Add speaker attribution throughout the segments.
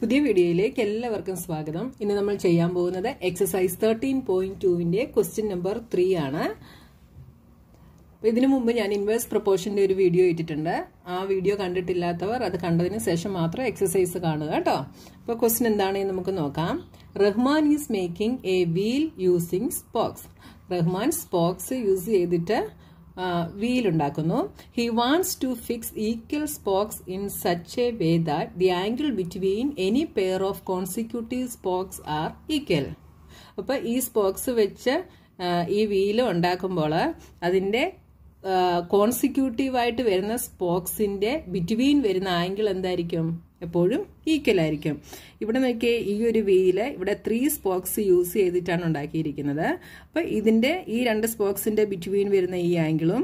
Speaker 1: പുതിയ വീഡിയോയിലേക്ക് എല്ലാവർക്കും സ്വാഗതം ഇന്ന് നമ്മൾ ചെയ്യാൻ പോകുന്നത് എക്സസൈസ് തേർട്ടീൻ പോയിന്റ് ടുവിന്റെ ക്വസ്റ്റ്യൻ നമ്പർ ത്രീ ആണ് ഇതിനു മുമ്പ് ഞാൻ ഇൻവേഴ്സ് പ്രപ്പോർഷൻ്റെ ഒരു വീഡിയോ ഇട്ടിട്ടുണ്ട് ആ വീഡിയോ കണ്ടിട്ടില്ലാത്തവർ അത് കണ്ടതിന് ശേഷം മാത്രം എക്സസൈസ് കാണുക കേട്ടോ അപ്പോൾ ക്വസ്റ്റ്യൻ എന്താണെന്ന് നമുക്ക് നോക്കാം Rahman is making a wheel using spokes Rahman spokes use ചെയ്തിട്ട് വീലുണ്ടാക്കുന്നു he wants to fix equal spokes in such a way that the angle between any pair of consecutive spokes are equal അപ്പോൾ ഈ സ്പോക്സ് വെച്ച് ഈ wheel ഉണ്ടാക്കുമ്പോൾ അതിന്റെ കോൺസിക്യൂട്ടീവായിട്ട് വരുന്ന സ്പോക്സിന്റെ between വരുന്ന ആംഗിൾ എന്തായിരിക്കും എപ്പോഴും ഈക്വൽ ആയിരിക്കും ഇവിടെ നോക്കിയേ ഈ ഒരു വീയിൽ ഇവിടെ ത്രീ സ്പോക്സ് യൂസ് ചെയ്തിട്ടാണ് ഉണ്ടാക്കിയിരിക്കുന്നത് അപ്പോൾ ഇതിൻ്റെ ഈ രണ്ട് സ്പോക്സിൻ്റെ ബിറ്റ്വീൻ വരുന്ന ഈ ആംഗിളും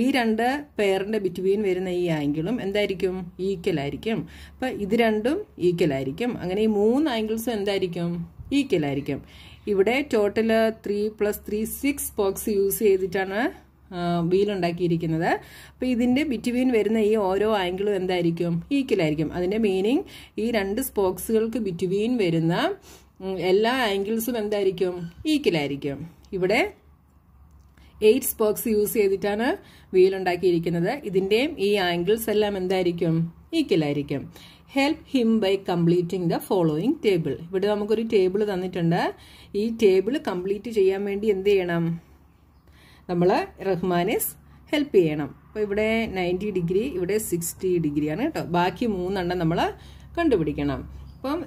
Speaker 1: ഈ രണ്ട് പെയറിൻ്റെ ബിറ്റ്വീൻ വരുന്ന ഈ ആംഗിളും എന്തായിരിക്കും ഈക്വൽ ആയിരിക്കും അപ്പം ഇത് രണ്ടും ഈക്വൽ ആയിരിക്കും അങ്ങനെ ഈ മൂന്ന് ആംഗിൾസും എന്തായിരിക്കും ഈക്വൽ ആയിരിക്കും ഇവിടെ total three plus three six spokes use ചെയ്തിട്ടാണ് വീലുണ്ടാക്കിയിരിക്കുന്നത് അപ്പോൾ ഇതിൻ്റെ ബിറ്റ്വീൻ വരുന്ന ഈ ഓരോ ആംഗിളും എന്തായിരിക്കും ഈക്വലായിരിക്കും അതിൻ്റെ മീനിങ് ഈ രണ്ട് സ്പോക്സുകൾക്ക് ബിറ്റ്വീൻ വരുന്ന എല്ലാ ആംഗിൾസും എന്തായിരിക്കും ഈക്വലായിരിക്കും ഇവിടെ എയ്റ്റ് സ്പോക്സ് യൂസ് ചെയ്തിട്ടാണ് വീലുണ്ടാക്കിയിരിക്കുന്നത് ഇതിൻ്റെയും ഈ ആംഗിൾസ് എല്ലാം എന്തായിരിക്കും ഈക്വലായിരിക്കും help him by completing the following table ഇവിടെ നമുക്കൊരു ടേബിൾ തന്നിട്ടുണ്ട് ഈ ടേബിൾ കംപ്ലീറ്റ് ചെയ്യാൻ വേണ്ടി എന്ത് ചെയ്യണം നമ്മൾ റഹ്മാനിസ് ഹെൽപ്പ് ചെയ്യണം അപ്പോൾ ഇവിടെ നയൻറ്റി ഡിഗ്രി ഇവിടെ സിക്സ്റ്റി ഡിഗ്രിയാണ് കേട്ടോ ബാക്കി മൂന്നെണ്ണം നമ്മൾ കണ്ടുപിടിക്കണം അപ്പം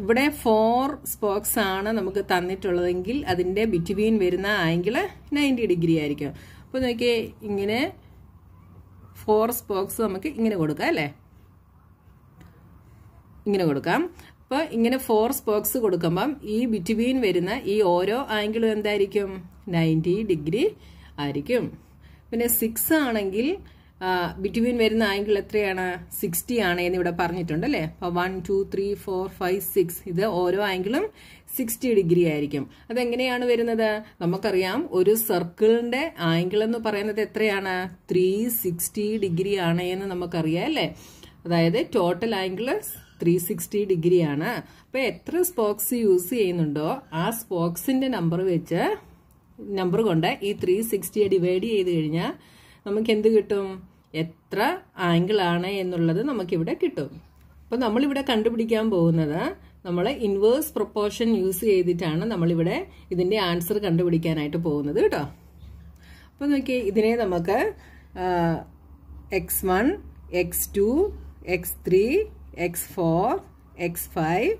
Speaker 1: ഇവിടെ ഫോർ സ്പോക്സ് ആണ് നമുക്ക് തന്നിട്ടുള്ളതെങ്കിൽ അതിൻ്റെ ബിറ്റ്വീൻ വരുന്ന ആംഗിൾ നയൻറ്റി ഡിഗ്രി ആയിരിക്കും അപ്പോൾ നോക്കിയേ ഇങ്ങനെ ഫോർ സ്പോക്സ് നമുക്ക് ഇങ്ങനെ കൊടുക്കാം അല്ലേ ഇങ്ങനെ കൊടുക്കാം അപ്പോൾ ഇങ്ങനെ ഫോർ സ്പോക്സ് കൊടുക്കുമ്പം ഈ ബിറ്റ്വീൻ വരുന്ന ഈ ഓരോ ആംഗിളും എന്തായിരിക്കും നയൻറ്റി ഡിഗ്രി ആയിരിക്കും പിന്നെ സിക്സ് ആണെങ്കിൽ ബിറ്റ്വീൻ വരുന്ന ആംഗിൾ എത്രയാണ് സിക്സ്റ്റി ആണ് എന്ന് ഇവിടെ പറഞ്ഞിട്ടുണ്ട് അല്ലേ അപ്പോൾ one two three four five six ഇത് ഓരോ ആംഗിളും സിക്സ്റ്റി ഡിഗ്രി ആയിരിക്കും അതെങ്ങനെയാണ് വരുന്നത് നമുക്കറിയാം ഒരു സർക്കിളിന്റെ ആംഗിൾ എന്ന് പറയുന്നത് എത്രയാണ് ത്രീ സിക്സ്റ്റി ഡിഗ്രി ആണ് എന്ന് നമുക്കറിയാം അല്ലേ അതായത് total angle three sixty degree ആണ് അപ്പോൾ എത്ര സ്പോക്സ് യൂസ് ചെയ്യുന്നുണ്ടോ ആ സ്പോക്സിന്റെ നമ്പർ വെച്ച് നമ്പർ കൊണ്ട് ഈ ത്രീ സിക്സ്റ്റിയെ ഡിവൈഡ് ചെയ്ത് കഴിഞ്ഞാൽ നമുക്ക് എന്ത് കിട്ടും എത്ര ആംഗിളാണ് എന്നുള്ളത് നമുക്കിവിടെ കിട്ടും അപ്പോൾ നമ്മളിവിടെ കണ്ടുപിടിക്കാൻ പോകുന്നത് നമ്മൾ ഇൻവേഴ്സ് പ്രൊപ്പോർഷൻ യൂസ് ചെയ്തിട്ടാണ് നമ്മളിവിടെ ഇതിൻ്റെ ആൻസർ കണ്ടുപിടിക്കാനായിട്ട് പോകുന്നത് കേട്ടോ അപ്പോൾ നോക്കി ഇതിനെ നമുക്ക് X one X two X three X four X five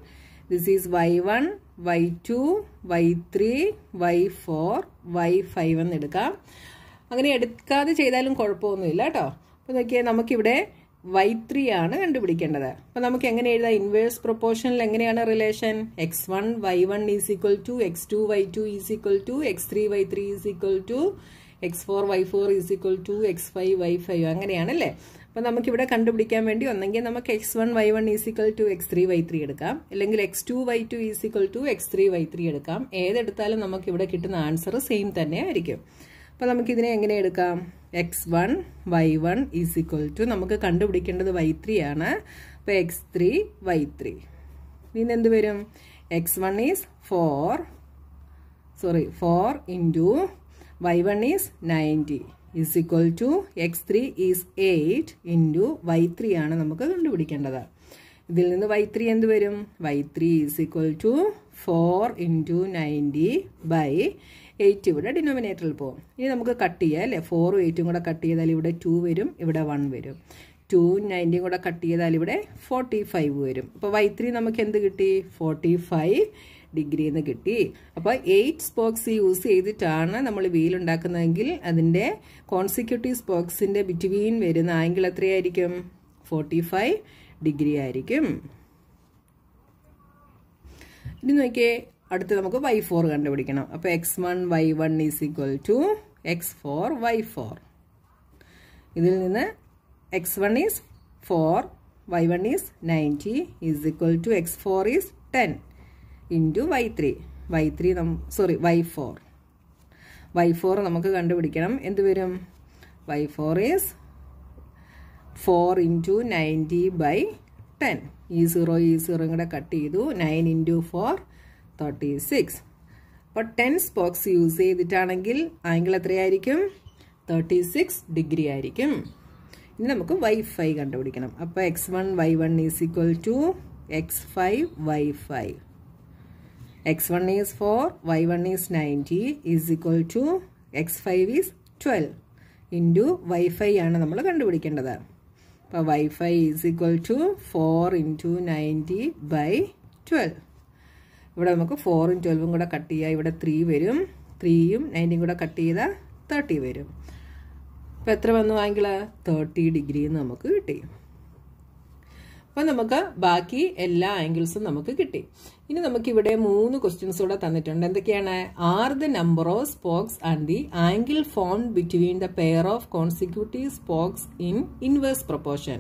Speaker 1: this is Y one Y two Y three Y four Y five എന്ന് എടുക്കാം അങ്ങനെ എടുക്കാതെ ചെയ്താലും കുഴപ്പമൊന്നുമില്ല കേട്ടോ അപ്പോൾ നോക്കിയാൽ നമുക്കിവിടെ വൈ ത്രീ ആണ് കണ്ടുപിടിക്കേണ്ടത് അപ്പം നമുക്ക് എങ്ങനെ എഴുതാം ഇൻവേഴ്സ് പ്രൊപ്പോർഷനിൽ എങ്ങനെയാണ് relation X one Y one is equal to X two Y two is equal to X three Y three is equal to X four Y four is equal to X five Y five അങ്ങനെയാണല്ലേ അപ്പം നമുക്കിവിടെ കണ്ടുപിടിക്കാൻ വേണ്ടി ഒന്നെങ്കിൽ നമുക്ക് X one Y one is equal to X three Y three എടുക്കാം അല്ലെങ്കിൽ X two Y two is equal to X three Y three എടുക്കാം ഏതെടുത്താലും നമുക്കിവിടെ കിട്ടുന്ന ആൻസർ സെയിം തന്നെ ആയിരിക്കും അപ്പം നമുക്കിതിനെ എങ്ങനെ എടുക്കാം X one Y one is equal to നമുക്ക് കണ്ടുപിടിക്കേണ്ടത് വൈ ത്രീ ആണ് അപ്പം എക്സ് ത്രീ വൈ ത്രീ ഇതിന് എന്ത് വരും X one is four sorry four into Y one is ninety is equal to X three is eight into Y three ആണ് നമുക്ക് കണ്ടുപിടിക്കേണ്ടത് ഇതിൽ നിന്ന് വൈ ത്രീ എന്ത് വരും Y three is equal to four into ninety by eight ഇവിടെ ഡിനോമിനേറ്ററിൽ പോകും ഇനി നമുക്ക് കട്ട് ചെയ്യാം അല്ലേ ഫോറും എയ്റ്റും കൂടെ കട്ട് ചെയ്താൽ ഇവിടെ ടു വരും ഇവിടെ വൺ വരും ടു നയൻറ്റിയും കൂടെ കട്ട് ചെയ്താൽ ഇവിടെ ഫോർട്ടി ഫൈവ് വരും അപ്പോൾ വൈ ത്രീ നമുക്ക് എന്ത് കിട്ടി ഫോർട്ടി ഫൈവ് ഡിഗ്രി എന്ന് കിട്ടി അപ്പോൾ എയ്റ്റ് സ്പോക്സ് യൂസ് ചെയ്തിട്ടാണ് നമ്മൾ വീൽ ഉണ്ടാക്കുന്നതെങ്കിൽ അതിൻ്റെ കോൺസിക്യൂട്ടീവ് സ്പോക്സിൻ്റെ ബിറ്റ്വീൻ വരുന്ന ആംഗിൾ എത്രയായിരിക്കും ഫോർട്ടി ഫൈവ് ഡിഗ്രി ആയിരിക്കും ഇനി നോക്കിയേ അടുത്ത് നമുക്ക് വൈ ഫോർ കണ്ടുപിടിക്കണം അപ്പോൾ X one Y one is equal to X four Y four ഇതിൽ നിന്ന് X one is four Y one is ninety is equal to X four is ten into Y three Y three നമ sorry Y four Y four നമുക്ക് കണ്ടുപിടിക്കണം എന്ത് വരും Y four is four into ninety by ten ഈ zero ഈ zero കൂടെ cut ചെയ്തു nine into four thirty six അപ്പോൾ ടെൻ സ്പോക്സ് യൂസ് ചെയ്തിട്ടാണെങ്കിൽ ആംഗിൾ എത്രയായിരിക്കും തേർട്ടി സിക്സ് ഡിഗ്രി ആയിരിക്കും ഇനി നമുക്ക് വൈ ഫൈവ് കണ്ടുപിടിക്കണം അപ്പോൾ X one Y one is equal to X five Y five x1 is 4, y1 is 90 is equal to x5 is 12 into Y five ആണ് നമ്മൾ കണ്ടുപിടിക്കേണ്ടത് അപ്പോൾ Y five is equal to four into ninety by twelve ഇവിടെ നമുക്ക് ഫോറും ട്വൽവും കൂടെ cut ചെയ്യുക ഇവിടെ ത്രീ വരും ത്രീയും നയൻറ്റിയും കൂടെ കട്ട് ചെയ്താൽ തേർട്ടി വരും അപ്പോൾ എത്ര വന്നു ആങ്കിൽ തേർട്ടി ഡിഗ്രി നമുക്ക് കിട്ടി അപ്പം നമുക്ക് ബാക്കി എല്ലാ ആംഗിൾസും നമുക്ക് കിട്ടി ഇനി നമുക്കിവിടെ മൂന്ന് ക്വസ്റ്റ്യൻസ് കൂടെ തന്നിട്ടുണ്ട് എന്തൊക്കെയാണ് are the number of spokes and the angle formed between the pair of consecutive spokes in inverse proportion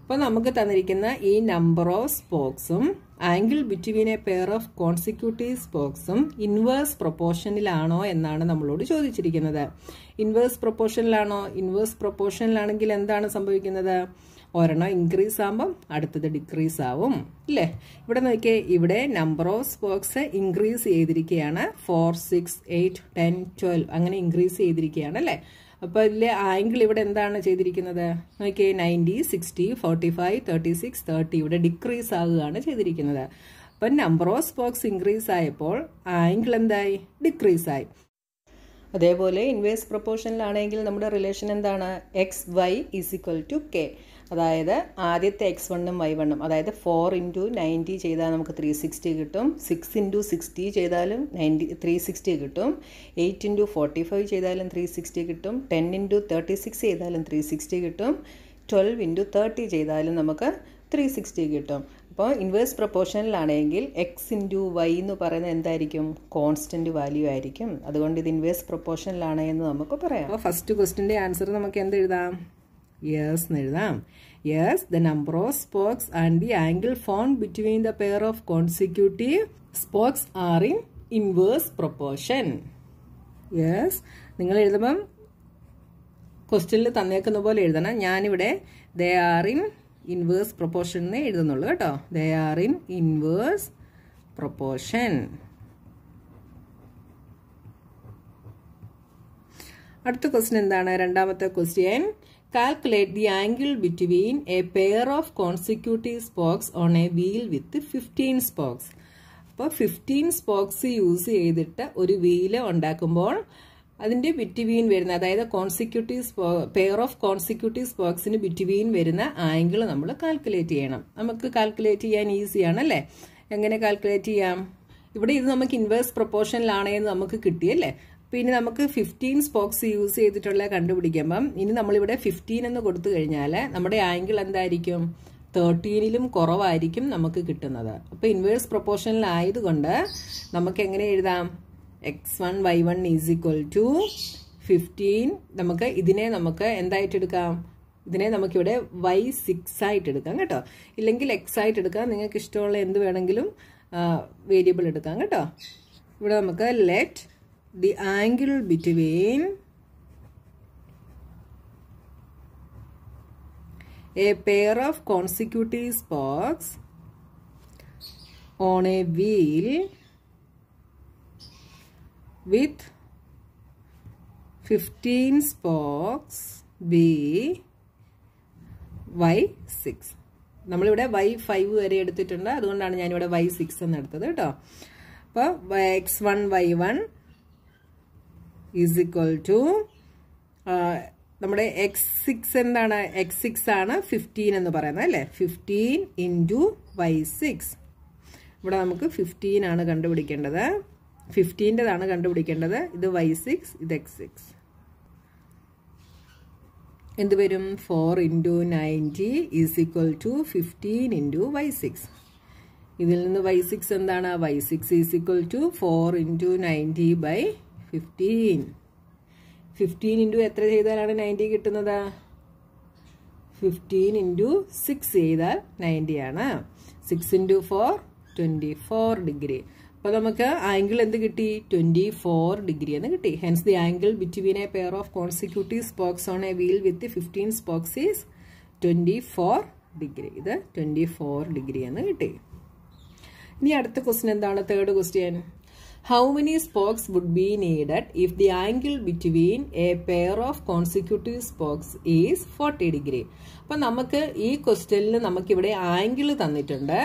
Speaker 1: അപ്പോൾ നമുക്ക് തന്നിരിക്കുന്ന ഈ നമ്പർ ഓഫ് സ്പോക്സും angle between a pair of consecutive സ്പോക്സും ഇൻവേഴ്സ് പ്രൊപ്പോർഷനിലാണോ എന്നാണ് നമ്മളോട് ചോദിച്ചിരിക്കുന്നത് ഇൻവേഴ്സ് പ്രൊപ്പോർഷനിലാണോ ഇൻവേഴ്സ് പ്രൊപ്പോർഷനിലാണെങ്കിൽ എന്താണ് സംഭവിക്കുന്നത് ഒരെണ്ണം ഇൻക്രീസ് ആകുമ്പം അടുത്തത് ഡിക്രീസ് ആവും അല്ലേ ഇവിടെ നോക്കിയേ ഇവിടെ നമ്പർ ഓഫ് സ്പോക്സ് ഇൻക്രീസ് ചെയ്തിരിക്കുകയാണ് four six eight ten twelve അങ്ങനെ ഇൻക്രീസ് ചെയ്തിരിക്കുകയാണ് അല്ലേ അപ്പോൾ ഇതിലെ ആംഗിൾ ഇവിടെ എന്താണ് ചെയ്തിരിക്കുന്നത് നോക്കിയേ ninety sixty forty five thirty six thirty ഇവിടെ ഡിക്രീസ് ആകുകയാണ് ചെയ്തിരിക്കുന്നത് അപ്പൊ നമ്പർ ഓഫ് സ്പോക്സ് ഇൻക്രീസ് ആയപ്പോൾ ആംഗിൾ എന്തായി ഡിക്രീസ് ആയി അതേപോലെ ഇൻവേഴ്സ് പ്രൊപ്പോർഷനിലാണെങ്കിൽ നമ്മുടെ റിലേഷൻ എന്താണ് X Y is equal to K അതായത് ആദ്യത്തെ എക്സ് വണ്ണും വൈ വണ്ണും അതായത് ഫോർ ഇൻറ്റു നയൻറ്റി ചെയ്താൽ നമുക്ക് ത്രീ സിക്സ്റ്റി കിട്ടും സിക്സ് ഇൻറ്റു സിക്സ്റ്റി ചെയ്താലും നയൻറ്റി ത്രീ സിക്സ്റ്റി കിട്ടും എയ്റ്റ് ഇൻറ്റു ഫോർട്ടി ഫൈവ് ചെയ്താലും ത്രീ സിക്സ്റ്റി കിട്ടും ടെൻ ഇൻറ്റു തേർട്ടി സിക്സ് ചെയ്താലും ത്രീ സിക്സ്റ്റി കിട്ടും ട്വൽവ് ഇൻറ്റു തേർട്ടി ചെയ്താലും നമുക്ക് ത്രീ സിക്സ്റ്റി കിട്ടും അപ്പോൾ ഇൻവേഴ്സ് പ്രൊപ്പോർഷനിലാണെങ്കിൽ എക്സ് ഇൻറ്റു വൈ എന്ന് പറയുന്നത് എന്തായിരിക്കും കോൺസ്റ്റൻറ്റ് വാല്യൂ ആയിരിക്കും അതുകൊണ്ട് ഇത് ഇൻവേഴ്സ് പ്രൊപ്പോർഷനിലാണ് എന്ന് നമുക്ക് പറയാം അപ്പോൾ ഫസ്റ്റ് ക്വസ്റ്റിൻ്റെ ആൻസർ നമുക്ക് എന്ത് എഴുതാം യേഴ്സ് എന്ന് എഴുതാം yes the number of spokes and the angle formed between the pair of consecutive spokes are in inverse proportion yes നിങ്ങൾ എഴുതുമ്പം ക്വസ്റ്റ്യനിൽ തന്നേക്കുന്ന പോലെ എഴുതണം ഞാനിവിടെ they are in inverse proportion എന്നേ എഴുതുന്നുള്ളൂ കേട്ടോ they are in inverse proportion അടുത്ത ക്വസ്റ്റ്യൻ എന്താണ് രണ്ടാമത്തെ question calculate the angle between a pair of consecutive spokes on a wheel with fifteen spokes അപ്പോൾ ഫിഫ്റ്റീൻ സ്പോക്സ് യൂസ് ചെയ്തിട്ട് ഒരു വീല് ഉണ്ടാക്കുമ്പോൾ അതിന്റെ ബിറ്റ്വീൻ വരുന്ന അതായത് കോൺസിക്യൂട്ടീവ് സ്പോ പെയർ ഓഫ് കോൺസിക്യൂട്ടീവ് സ്പോക്സിന് ബിറ്റ്വീൻ വരുന്ന ആംഗിൾ നമ്മൾ കാൽക്കുലേറ്റ് ചെയ്യണം നമുക്ക് കാൽക്കുലേറ്റ് ചെയ്യാൻ ഈസിയാണ് അല്ലേ എങ്ങനെ കാൽക്കുലേറ്റ് ചെയ്യാം ഇവിടെ ഇത് നമുക്ക് ഇൻവേഴ്സ് പ്രൊപ്പോർഷനിലാണേന്ന് നമുക്ക് കിട്ടിയല്ലേ പിന്നെ നമുക്ക് ഫിഫ്റ്റീൻ സ്പോക്സ് യൂസ് ചെയ്തിട്ടുള്ള കണ്ടുപിടിക്കുമ്പം ഇനി നമ്മളിവിടെ ഫിഫ്റ്റീൻ എന്ന് കൊടുത്തു കഴിഞ്ഞാൽ നമ്മുടെ ആംഗിൾ എന്തായിരിക്കും തേർട്ടീനിലും കുറവായിരിക്കും നമുക്ക് കിട്ടുന്നത് അപ്പോൾ ഇൻവേഴ്സ് പ്രൊപ്പോർഷനിലായതുകൊണ്ട് നമുക്ക് എങ്ങനെ എഴുതാം X one Y one is equal to fifteen നമുക്ക് ഇതിനെ നമുക്ക് എന്തായിട്ടെടുക്കാം ഇതിനെ നമുക്കിവിടെ വൈ സിക്സ് ആയിട്ട് എടുക്കാം കേട്ടോ ഇല്ലെങ്കിൽ എക്സ് ആയിട്ട് എടുക്കാം നിങ്ങൾക്ക് ഇഷ്ടമുള്ള എന്ത് വേണമെങ്കിലും വേരിയബിൾ എടുക്കാം കേട്ടോ ഇവിടെ നമുക്ക് let the angle between a pair of consecutive spokes on a wheel with 15 spokes B Y six നമ്മളിവിടെ വൈ ഫൈവ് വരെ എടുത്തിട്ടുണ്ട് അതുകൊണ്ടാണ് ഞാനിവിടെ വൈ സിക്സ് എന്ന് എടുത്തത് കേട്ടോ അപ്പോൾ X one Y one is equal to നമ്മുടെ എക്സ് സിക്സ് എന്താണ് എക്സ് സിക്സ് ആണ് ഫിഫ്റ്റീൻ എന്ന് പറയുന്നത് അല്ലേ ഫിഫ്റ്റീൻ ഇൻറ്റു വൈ സിക്സ് ഇവിടെ നമുക്ക് ഫിഫ്റ്റീൻ ആണ് കണ്ടുപിടിക്കേണ്ടത് ഫിഫ്റ്റീൻ്റെതാണ് കണ്ടുപിടിക്കേണ്ടത് ഇത് വൈ സിക്സ് ഇത് എക്സ് സിക്സ് എന്ത് വരും four into ninety is equal to fifteen into Y six ഇതിൽ നിന്ന് വൈ സിക്സ് എന്താണ് Y six is equal to four into ninety by fifteen fifteen into എത്ര ചെയ്താലാണ് നയൻറ്റി കിട്ടുന്നത് ഫിഫ്റ്റീൻ ഇൻറ്റു സിക്സ് ചെയ്താൽ നയൻറ്റിയാണ് six into four twenty four degree അപ്പോൾ നമുക്ക് ആംഗിൾ എന്ത് കിട്ടി ട്വൻറ്റി ഫോർ ഡിഗ്രി എന്ന് കിട്ടി hence the angle between a pair of consecutive spokes on a wheel with fifteen spokes is twenty four degree ഇത് twenty four degree എന്ന് കിട്ടി ഇനി അടുത്ത ക്വസ്റ്റ്യൻ എന്താണ് third question how many spokes would be needed if the angle between a pair of consecutive spokes is forty degree അപ്പൊ നമുക്ക് ഈ ക്വസ്റ്റ്യനിൽ നമുക്കിവിടെ ആംഗിൾ തന്നിട്ടുണ്ട്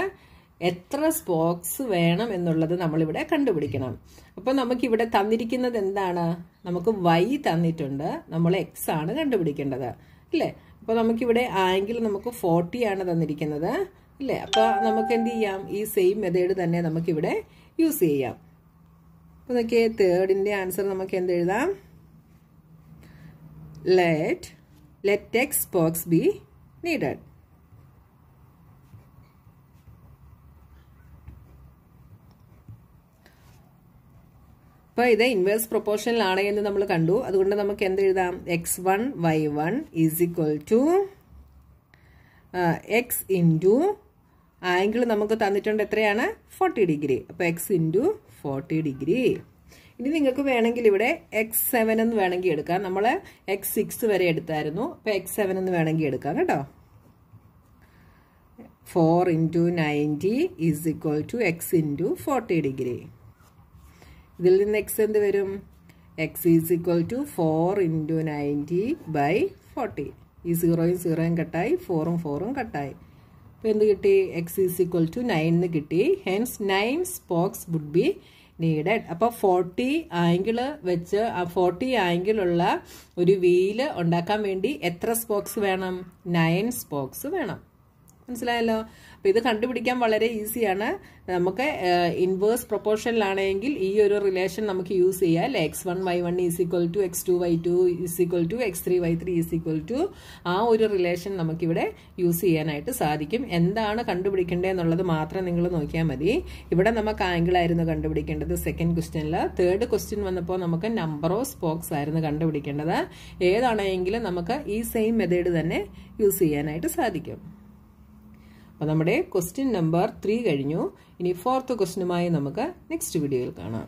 Speaker 1: എത്ര സ്പോക്സ് വേണം എന്നുള്ളത് നമ്മളിവിടെ കണ്ടുപിടിക്കണം അപ്പം നമുക്കിവിടെ തന്നിരിക്കുന്നത് എന്താണ് നമുക്ക് വൈ തന്നിട്ടുണ്ട് നമ്മൾ എക്സ് ആണ് കണ്ടുപിടിക്കേണ്ടത് അല്ലേ അപ്പോൾ നമുക്കിവിടെ ആംഗിൾ നമുക്ക് ഫോർട്ടി ആണ് തന്നിരിക്കുന്നത് അല്ലേ അപ്പൊ നമുക്ക് എന്ത് ചെയ്യാം ഈ സെയിം മെതേഡ് തന്നെ നമുക്കിവിടെ യൂസ് ചെയ്യാം അപ്പോൾ തേർഡിന്റെ ആൻസർ നമുക്ക് എന്ത് എഴുതാം let let X spokes be needed അപ്പോൾ ഇത് ഇൻവേഴ്സ് പ്രൊപ്പോർഷനിലാണ് എന്ന് നമ്മൾ കണ്ടു അതുകൊണ്ട് നമുക്ക് എന്ത് എഴുതാം X one Y one is equal to X into angle നമുക്ക് തന്നിട്ടുണ്ട് എത്രയാണ് ഫോർട്ടി ഡിഗ്രി അപ്പോൾ എക്സ് ഇൻറ്റു ഫോർട്ടി ഡിഗ്രി ഇനി നിങ്ങൾക്ക് വേണമെങ്കിൽ ഇവിടെ എക്സ് സെവൻ എന്ന് വേണമെങ്കിൽ എടുക്കാം നമ്മൾ എക്സ് സിക്സ് വരെ എടുത്തായിരുന്നു അപ്പോൾ എക്സ് സെവൻ എന്ന് വേണമെങ്കിൽ എടുക്കാം കേട്ടോ four into ninety is equal to X into forty degree ഇതിൽ നിന്ന് എക്സ് എന്ത് വരും x is equal to four into ninety by forty ഈ സീറോയും സീറോയും കട്ടായി ഫോറും ഫോറും കട്ടായി അപ്പോൾ എന്ത് കിട്ടി x is equal to nine എന്ന് കിട്ടി hence nine spokes would be needed അപ്പോൾ ഫോർട്ടി ആംഗിൾ വെച്ച് ആ ഫോർട്ടി ആംഗിളുള്ള ഒരു വീല് ഉണ്ടാക്കാൻ വേണ്ടി എത്ര സ്പോക്സ് വേണം നയൻ സ്പോക്സ് വേണം മനസ്സിലായല്ലോ അപ്പോൾ ഇത് കണ്ടുപിടിക്കാൻ വളരെ ഈസിയാണ് നമുക്ക് ഇൻവേഴ്സ് പ്രൊപ്പോർഷനിലാണെങ്കിൽ ഈ ഒരു റിലേഷൻ നമുക്ക് യൂസ് ചെയ്യാം അല്ലെ x one Y one is equal to X two Y two is equal to X three Y three is equal to ആ ഒരു റിലേഷൻ നമുക്കിവിടെ യൂസ് ചെയ്യാനായിട്ട് സാധിക്കും എന്താണ് എന്നുള്ളത് മാത്രം നിങ്ങൾ നോക്കിയാൽ മതി ഇവിടെ നമുക്ക് ആംഗിൾ ആയിരുന്നു കണ്ടുപിടിക്കേണ്ടത് സെക്കൻഡ് ക്വസ്റ്റ്യനിൽ തേർഡ് ക്വസ്റ്റ്യൻ വന്നപ്പോൾ നമുക്ക് നമ്പർ ഓഫ് സ്പോക്സ് ആയിരുന്നു കണ്ടുപിടിക്കേണ്ടത് ഏതാണെങ്കിലും നമുക്ക് ഈ സെയിം മെത്തേഡ് തന്നെ യൂസ് ചെയ്യാനായിട്ട് സാധിക്കും അപ്പോൾ നമ്മുടെ ക്വസ്റ്റ്യൻ നമ്പർ ത്രീ കഴിഞ്ഞു ഇനി ഫോർത്ത് ക്വസ്റ്റ്യനുമായി നമുക്ക് നെക്സ്റ്റ് വീഡിയോയിൽ കാണാം